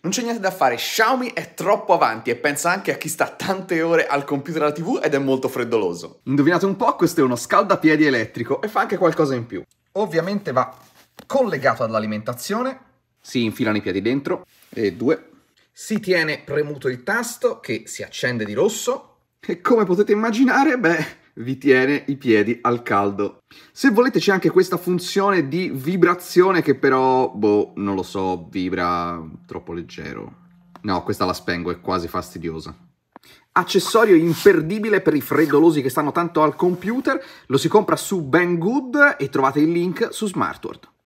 Non c'è niente da fare, Xiaomi è troppo avanti e pensa anche a chi sta tante ore al computer alla tv ed è molto freddoloso. Indovinate un po', questo è uno scaldapiedi elettrico e fa anche qualcosa in più. Ovviamente va collegato all'alimentazione. Si infilano i piedi dentro. E due. Si tiene premuto il tasto che si accende di rosso. E come potete immaginare, beh, vi tiene i piedi al caldo. Se volete c'è anche questa funzione di vibrazione che però, boh, non lo so, vibra troppo leggero. No, questa la spengo, è quasi fastidiosa. Accessorio imperdibile per i freddolosi che stanno tanto al computer, lo si compra su Banggood e trovate il link su Smartword.